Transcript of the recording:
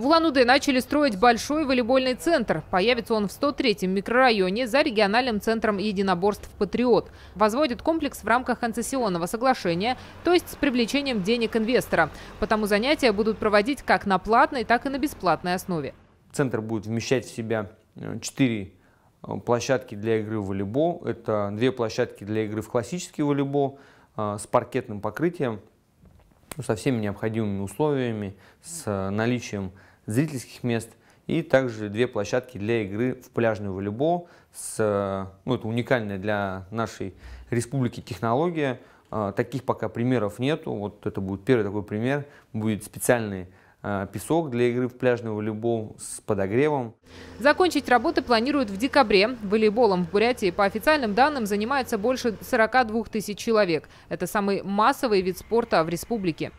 В Улан-Удэ начали строить большой волейбольный центр. Появится он в 103-м микрорайоне за региональным центром единоборств «Патриот». Возводит комплекс в рамках концессионного соглашения, то есть с привлечением денег инвестора. Потому занятия будут проводить как на платной, так и на бесплатной основе. Центр будет вмещать в себя 4 э, э, площадки для игры в волейбол. Это две площадки для игры в классический волейбол э, с паркетным покрытием, со всеми необходимыми условиями, с наличием зрительских мест и также две площадки для игры в пляжный волейбол. С, э, ну, это уникальная для нашей республики технология. Э, таких пока примеров нету. Вот это будет первый такой пример. Будет специальный э, песок для игры в пляжный волейбол с подогревом. Закончить работы планируют в декабре. Волейболом в Бурятии, по официальным данным, занимается больше 42 тысяч человек. Это самый массовый вид спорта в республике.